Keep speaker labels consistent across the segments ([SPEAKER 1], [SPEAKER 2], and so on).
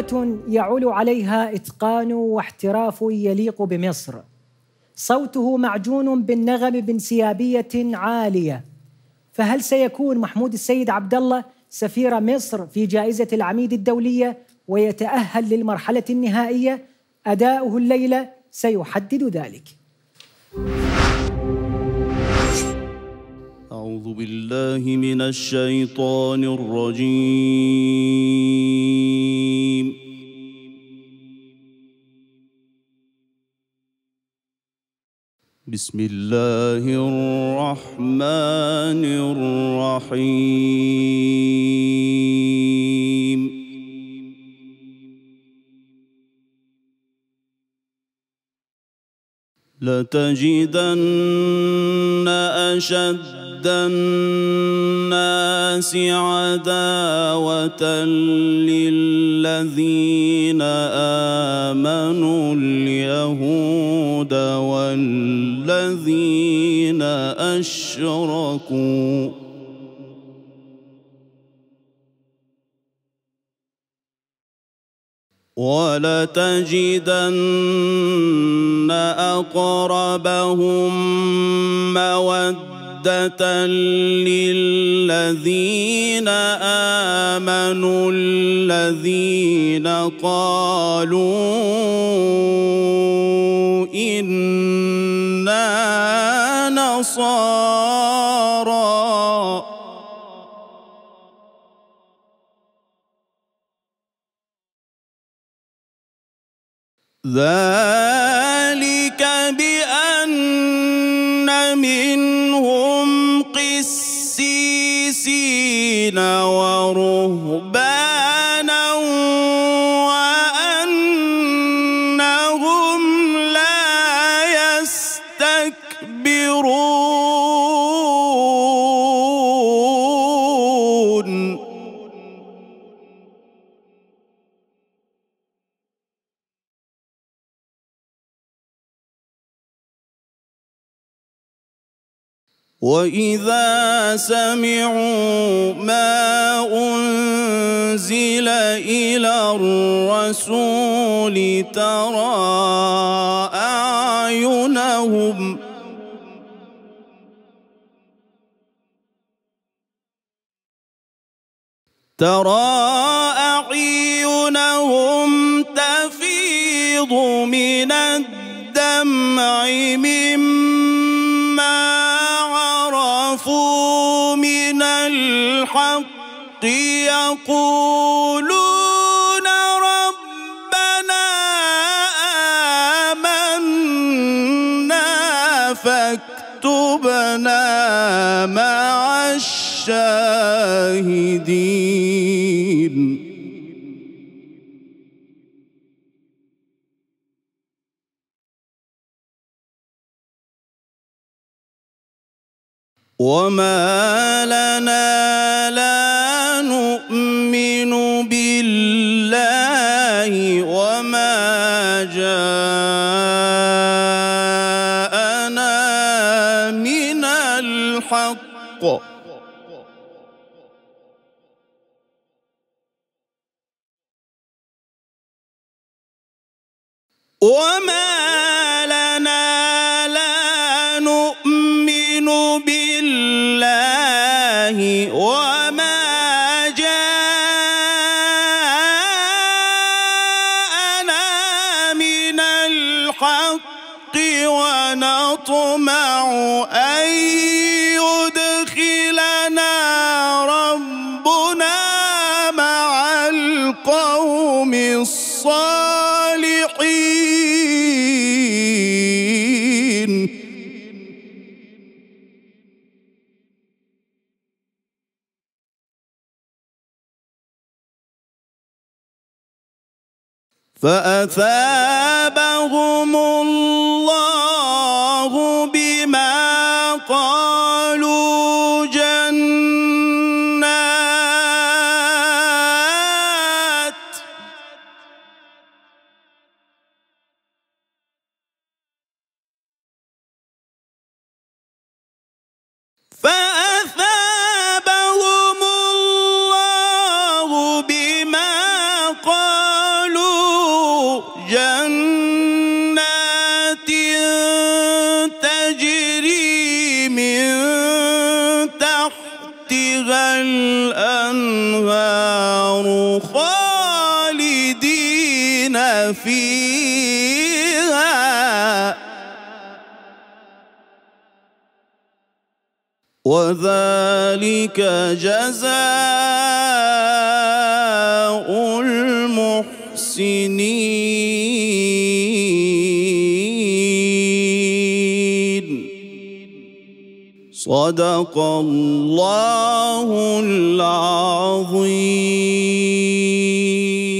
[SPEAKER 1] كلمة يعول عليها إتقان واحتراف يليق بمصر صوته معجون بالنغم بانسيابية عالية فهل سيكون محمود السيد عبد الله سفير مصر في جائزة العميد الدولية ويتأهل للمرحلة النهائية أداؤه الليلة سيحدد ذلك
[SPEAKER 2] أعوذ بالله من الشيطان الرجيم بسم الله الرحمن الرحيم لتجدن أشد الناس عداوة للذين آمنوا اليهود والذين أشركوا ولتجدن أقربهم مودة وعدة للذين آمنوا الذين قالوا إنا نصارى ذلك بأن من والرهبان واذا سمعوا ما انزل الى الرسول ترى اعينهم ترى اعينهم تفيض من الدمع مما بالحق يقولون ربنا آمنا فاكتبنا مع الشاهدين وما لنا لا نؤمن بالله وما جاءنا من الحق وما فأثابهم الله بما قالوا جنات فأثابهم فيها وذلك جزاء المحسنين صدق الله العظيم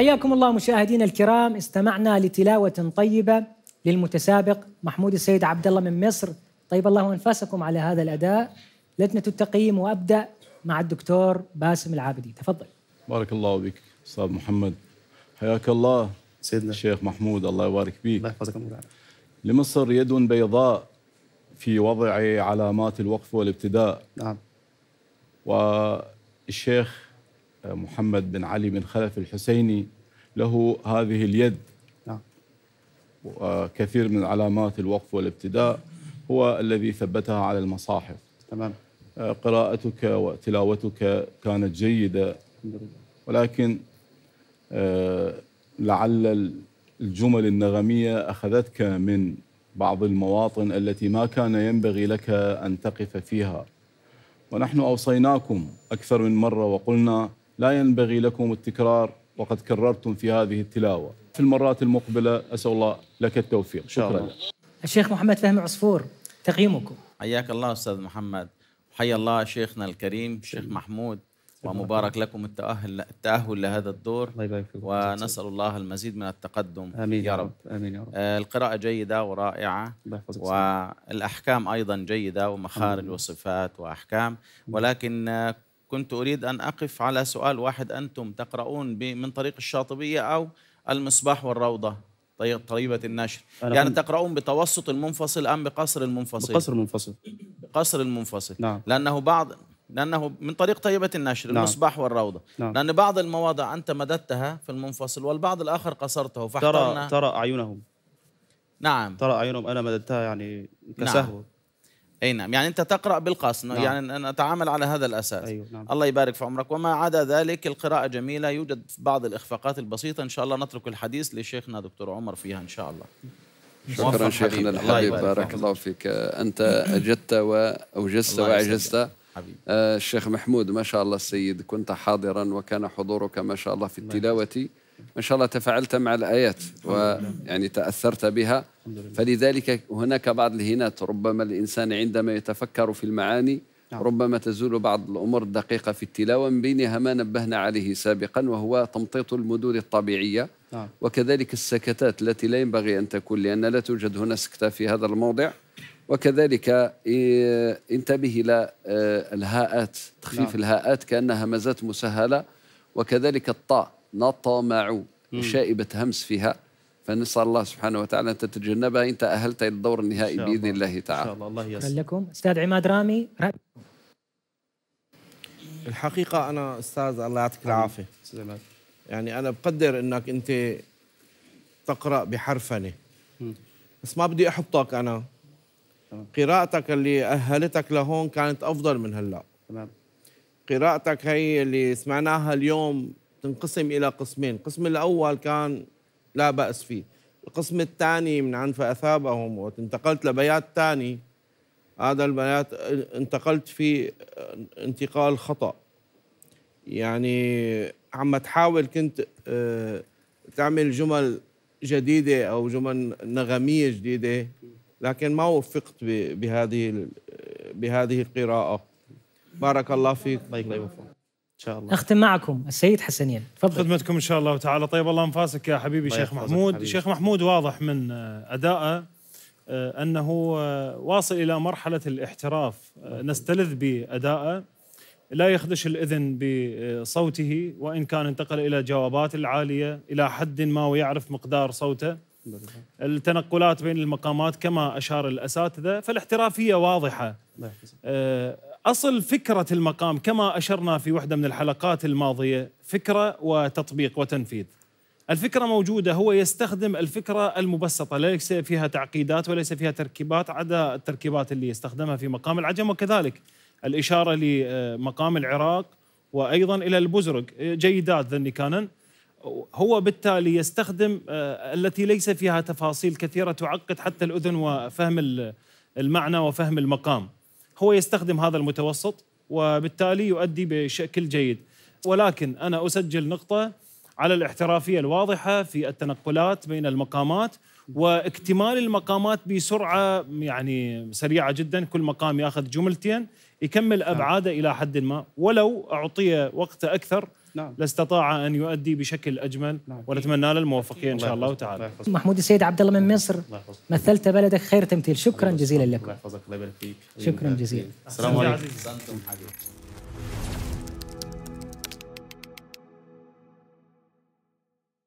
[SPEAKER 1] حياكم الله مشاهدينا الكرام استمعنا لتلاوة طيبة للمتسابق محمود السيد عبد الله من مصر طيب الله أنفاسكم على هذا الأداء لجنة التقييم وأبدأ مع الدكتور باسم العابدي تفضل
[SPEAKER 3] بارك الله بك أستاذ محمد حياك الله سيدنا الشيخ محمود الله يبارك بك الله يحفظكم لمصر يد بيضاء في وضع علامات الوقف والابتداء نعم والشيخ محمد بن علي بن خلف الحسيني له هذه اليد نعم. وكثير آه، من علامات الوقف والابتداء هو الذي ثبتها على المصاحف تمام آه، قراءتك وتلاوتك كانت جيدة ولكن آه، لعل الجمل النغمية أخذتك من بعض المواطن التي ما كان ينبغي لك أن تقف فيها ونحن أوصيناكم أكثر من مرة وقلنا لا ينبغي لكم التكرار وقد كررتم في هذه التلاوة في المرات المقبلة أسأل الله لك التوفيق شكرا الله.
[SPEAKER 1] الشيخ محمد فهمي عصفور تقييمكم
[SPEAKER 3] حياك الله أستاذ محمد وحيا الله شيخنا الكريم الشيخ محمود ومبارك لكم التأهل التأهل لهذا الدور ونسأل الله المزيد من التقدم آمين يا رب آمين يا رب آه، القراءة جيدة ورائعة والأحكام أيضا جيدة ومخارج وصفات وأحكام ولكن كنت أريد أن أقف على سؤال واحد أنتم تقرؤون من طريق الشاطبية أو المصباح والروضة طيب- طيبة النشر يعني تقرؤون بتوسط المنفصل أم بقصر المنفصل بقصر المنفصل بقصر المنفصل نعم. لأنه بعض لأنه من طريق طيبة النشر نعم. المصباح والروضة نعم. لأن بعض المواضع أنت مددتها في المنفصل والبعض الآخر قصرته ترى ترى
[SPEAKER 2] أعينهم نعم ترى أعينهم أنا مددتها يعني كسهو نعم. اي نعم يعني انت تقرا بالقصد
[SPEAKER 3] نعم. يعني نتعامل على هذا الاساس أيوه. نعم. الله يبارك في عمرك وما عدا ذلك القراءه جميله يوجد بعض الاخفاقات البسيطه ان شاء الله نترك الحديث لشيخنا دكتور عمر فيها ان شاء الله
[SPEAKER 2] شكرا شيخنا الحبيب بارك
[SPEAKER 1] الله فيك انت اجدت واوجزت واعجزت آه، الشيخ محمود ما شاء الله السيد كنت حاضرا وكان حضورك ما شاء الله في التلاوه ما شاء الله تفاعلت مع الآيات ويعني تأثرت بها فلذلك هناك بعض الهنات ربما الإنسان عندما يتفكر في المعاني نعم. ربما تزول بعض الأمور الدقيقة في التلاوة من بينها ما نبهنا عليه سابقا وهو تمطيط المدود الطبيعية نعم. وكذلك السكتات التي لا ينبغي أن تكون لأن لا توجد هنا سكتة في هذا الموضع وكذلك إيه، انتبه إلى آه، الهاءات تخفيف نعم. الهاءات كأنها همزات مسهلة وكذلك الطاء نطمع شائبة همس فيها فنسال الله سبحانه وتعالى ان تتجنبها ان تاهلت الى الدور النهائي باذن الله, تعالى. ان شاء الله الله يسر. لكم استاذ عماد رامي
[SPEAKER 3] الحقيقه انا استاذ الله يعطيك العافيه. يعني انا بقدر انك انت تقرا بحرفنه بس ما بدي احطك انا قراءتك اللي اهلتك لهون كانت افضل من هلا تمام قراءتك هي اللي سمعناها اليوم تنقسم إلى قسمين القسم الأول كان لا بأس فيه القسم الثاني من عنف اثابهم وانتقلت لبيات ثاني هذا البيات انتقلت فيه انتقال خطأ يعني عم تحاول كنت آه، تعمل جمل جديدة أو جمل نغمية جديدة لكن ما وفقت بهذه بهذه القراءة
[SPEAKER 1] بارك الله فيك الله يوفقك شاء الله اختم معكم السيد حسنين تفضل خدمتكم ان شاء الله تعالى طيب الله انفاسك يا حبيبي شيخ محمود حبيبي. شيخ محمود واضح من آه، ادائه آه، انه آه، واصل الى مرحله الاحتراف نستلذ بادائه لا يخدش الاذن بصوته وان كان انتقل الى جوابات العاليه الى حد ما ويعرف مقدار صوته التنقلات بين المقامات كما اشار الاساتذه فالاحترافيه واضحه أصل فكرة المقام كما أشرنا في واحدة من الحلقات الماضية فكرة وتطبيق وتنفيذ الفكرة موجودة هو يستخدم الفكرة المبسطة ليس فيها تعقيدات وليس فيها تركيبات عدا التركيبات اللي يستخدمها في مقام العجم وكذلك الإشارة لمقام العراق وأيضا إلى البزرق جيدات ذني كانن هو بالتالي يستخدم آه، التي ليس فيها تفاصيل كثيرة تعقد حتى الأذن وفهم المعنى وفهم المقام هو يستخدم هذا المتوسط وبالتالي يؤدي بشكل جيد ولكن أنا أسجل نقطة على الاحترافية الواضحة في التنقلات بين المقامات واكتمال المقامات بسرعة يعني سريعة جدا كل مقام يأخذ جملتين يكمل نعم. ابعاده الى حد ما ولو اعطي وقت اكثر نعم. لاستطاع ان يؤدي بشكل اجمل نعم. ونتمنى له الموفقيه ان شاء الله تعالى محمود السيد عبد الله من مصر مثلت بلدك خير تمثيل شكرا جزيلا لك الله يحفظك الله يبارك فيك شكرا جزيلا السلام عليكم